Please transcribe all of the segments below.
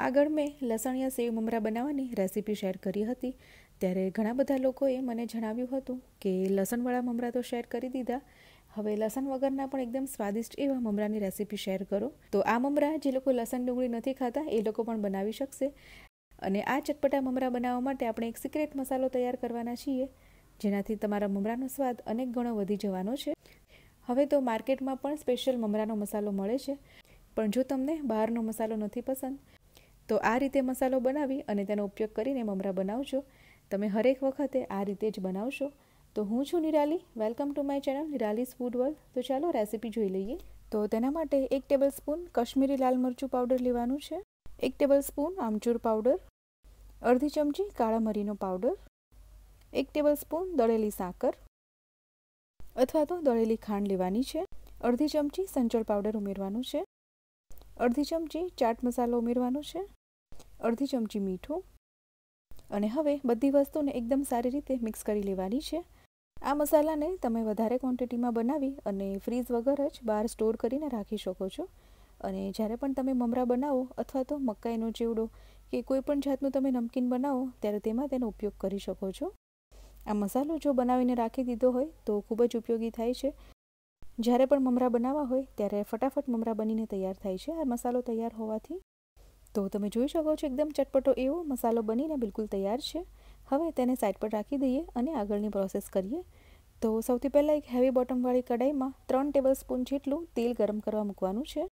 આગળ મેં લસણિયા સેવ મમરા બનાવવાની રેસીપી શેર કરી હતી ત્યારે ઘણા બધા લોકોએ મને જણાવ્યું હતું કે લસણવાળા મમરા તો શેર કરી દીધા હવે લસણ વગરના પણ એકદમ સ્વાદિષ્ટ એવા મમરાની રેસીપી શેર કરો તો આ મમરા જે લોકો લસણ ડુંગળી નથી ખાતા એ લોકો પણ બનાવી શકશે અને આ ચટપટા મમરા બનાવવા માટે આપણે એક સિક્રેટ મસાલો તૈયાર કરવાના છીએ જેનાથી તમારા મમરાનો સ્વાદ અનેક ગણો વધી જવાનો છે હવે તો માર્કેટમાં પણ સ્પેશિયલ મમરાનો મસાલો મળે છે પણ જો તમને બહારનો મસાલો નથી પસંદ તો આ રીતે મસાલો બનાવી અને તેનો ઉપયોગ કરીને મમરા બનાવજો તમે હરેક વખતે આ રીતે જ બનાવશો તો હું છું Nirali welcome to my channel Nirali's food world તો ચાલો રેસીપી જોઈ લઈએ તો તેના માટે એક ટેબલ સ્પૂન કશ્મીરી લાલ મરચું પાવડર લેવાનું છે એક ટેબલ સ્પૂન આમચૂર પાવડર અડધી ચમચી કાળા મરીનો પાવડર એક ટેબલ સ્પૂન દળેલી સાકર અથવા તો દળેલી ખાંડ લેવાની છે અડધી ચમચી સંચળ પાવડર ઉમેરવાનું છે અડધી ચમચી ચાટ મસાલો ઉમેરવાનો છે અડધી ચમચી મીઠું અને હવે બધી વસ્તુને એકદમ સારી રીતે મિક્સ કરી લેવાની છે આ મસાલાને તમે વધારે ક્વોન્ટિટીમાં બનાવી અને ફ્રીઝ વગર જ બહાર સ્ટોર કરીને રાખી શકો છો અને જ્યારે પણ તમે મમરા બનાવો અથવા તો મકાઈનો ચીવડો કે કોઈ પણ જાતનું તમે નમકીન બનાવો ત્યારે તેમાં તેનો ઉપયોગ કરી શકો છો આ મસાલો જો બનાવીને રાખી દીધો હોય તો ખૂબ જ ઉપયોગી થાય છે જ્યારે પણ મમરા બનાવવા હોય ત્યારે ફટાફટ મમરા બનીને તૈયાર થાય છે આ મસાલો તૈયાર હોવાથી તો તમે જોઈ શકો છો એકદમ ચટપટો એવો મસાલો બનીને બિલકુલ તૈયાર છે હવે તેને સાઈડ પર રાખી દઈએ અને આગળની પ્રોસેસ કરીએ તો સૌથી પહેલાં એક હેવી બોટમવાળી કઢાઈમાં ત્રણ ટેબલ સ્પૂન જેટલું તેલ ગરમ કરવા મૂકવાનું છે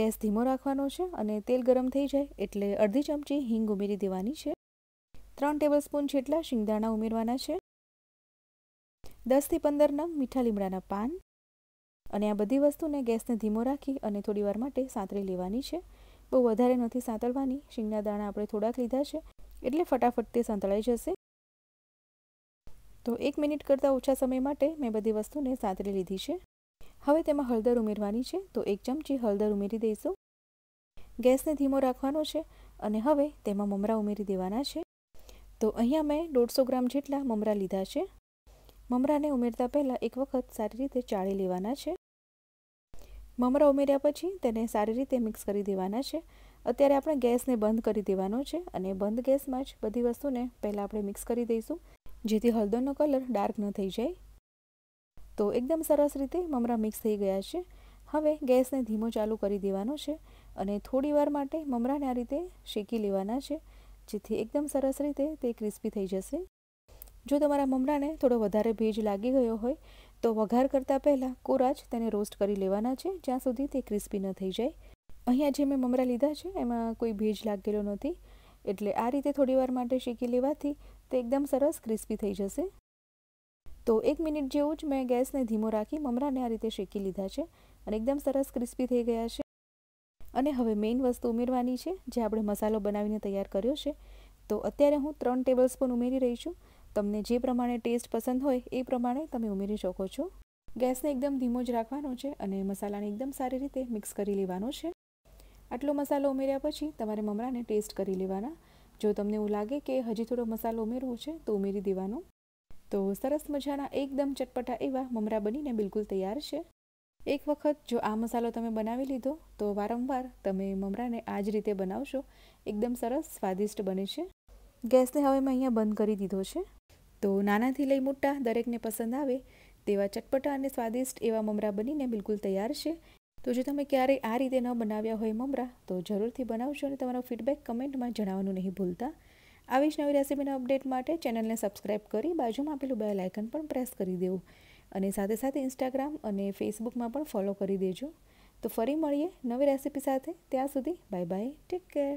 ગેસ ધીમો રાખવાનો છે અને તેલ ગરમ થઈ જાય એટલે અડધી ચમચી હિંગ ઉમેરી દેવાની છે ત્રણ ટેબલ સ્પૂન જેટલા શિંગદાણા ઉમેરવાના છે દસથી પંદર નંગ મીઠા લીમડાના પાન અને આ બધી વસ્તુને ગેસને ધીમો રાખી અને થોડીવાર માટે સાંતરી લેવાની છે બહુ વધારે નથી સાંતળવાની શીંગના દાણા આપણે થોડાક લીધા છે એટલે ફટાફટ તે સાંતળાઈ જશે તો એક મિનિટ કરતાં ઓછા સમય માટે મેં બધી વસ્તુને સાંતળી લીધી છે હવે તેમાં હળદર ઉમેરવાની છે તો એક ચમચી હળદર ઉમેરી દઈશું ગેસને ધીમો રાખવાનો છે અને હવે તેમાં મમરા ઉમેરી દેવાના છે તો અહીંયા મેં દોઢસો ગ્રામ જેટલા મમરા લીધા છે મમરાને ઉમેરતા પહેલાં એક વખત સારી રીતે ચાળી લેવાના છે મમરા ઉમેર્યા પછી તેને સારી રીતે મિક્સ કરી દેવાના છે અત્યારે આપણે ગેસને બંધ કરી દેવાનો છે અને બંધ ગેસમાં જ બધી વસ્તુને પહેલાં આપણે મિક્સ કરી દઈશું જેથી હળદરનો કલર ડાર્ક ન થઈ જાય તો એકદમ સરસ રીતે મમરા મિક્સ થઈ ગયા છે હવે ગેસને ધીમો ચાલુ કરી દેવાનો છે અને થોડીવાર માટે મમરાને આ રીતે શેકી લેવાના છે જેથી એકદમ સરસ રીતે તે ક્રિસ્પી થઈ જશે જો તમારા મમરાને થોડો વધારે ભેજ લાગી ગયો હોય તો વઘાર કરતાં પહેલાં કોરાજ તેને રોસ્ટ કરી લેવાના છે જ્યાં સુધી તે ક્રિસ્પી ન થઈ જાય અહીંયા જે મેં મમરા લીધા છે એમાં કોઈ ભેજ લાગેલો નથી એટલે આ રીતે થોડી વાર માટે શેકી લેવાથી તે એકદમ સરસ ક્રિસ્પી થઈ જશે તો એક મિનિટ જેવું જ મેં ગેસને ધીમો રાખી મમરાને આ રીતે શેકી લીધા છે અને એકદમ સરસ ક્રિસ્પી થઈ ગયા છે અને હવે મેઇન વસ્તુ ઉમેરવાની છે જે આપણે મસાલો બનાવીને તૈયાર કર્યો છે તો અત્યારે હું ત્રણ ટેબલ સ્પૂન ઉમેરી રહી છું તમને જે પ્રમાણે ટેસ્ટ પસંદ હોય એ પ્રમાણે તમે ઉમેરી શકો છો ગેસને એકદમ ધીમો જ રાખવાનો છે અને મસાલાને એકદમ સારી રીતે મિક્સ કરી લેવાનો છે આટલો મસાલો ઉમેર્યા પછી તમારે મમરાને ટેસ્ટ કરી લેવાના જો તમને એવું લાગે કે હજી થોડો મસાલો ઉમેરવો છે તો ઉમેરી દેવાનો તો સરસ મજાના એકદમ ચટપટા એવા મમરા બનીને બિલકુલ તૈયાર છે એક વખત જો આ મસાલો તમે બનાવી લીધો તો વારંવાર તમે મમરાને આ જ રીતે બનાવશો એકદમ સરસ સ્વાદિષ્ટ બને છે ગેસને હવે મેં અહીંયા બંધ કરી દીધો છે તો નાનાથી લઈ મોટા દરેકને પસંદ આવે તેવા ચટપટા અને સ્વાદિષ્ટ એવા મમરા બનીને બિલકુલ તૈયાર છે તો જો તમે ક્યારેય આ રીતે ન બનાવ્યા હોય મમરા તો જરૂરથી બનાવજો અને તમારો ફીડબેક કમેન્ટમાં જણાવવાનું નહીં ભૂલતા આવી જ નવી રેસીપીના અપડેટ માટે ચેનલને સબસ્ક્રાઈબ કરી બાજુમાં આપેલું બે આઇકન પણ પ્રેસ કરી દેવું અને સાથે સાથે ઇન્સ્ટાગ્રામ અને ફેસબુકમાં પણ ફોલો કરી દેજો તો ફરી મળીએ નવી રેસીપી સાથે ત્યાં સુધી બાય બાય ટેક કેર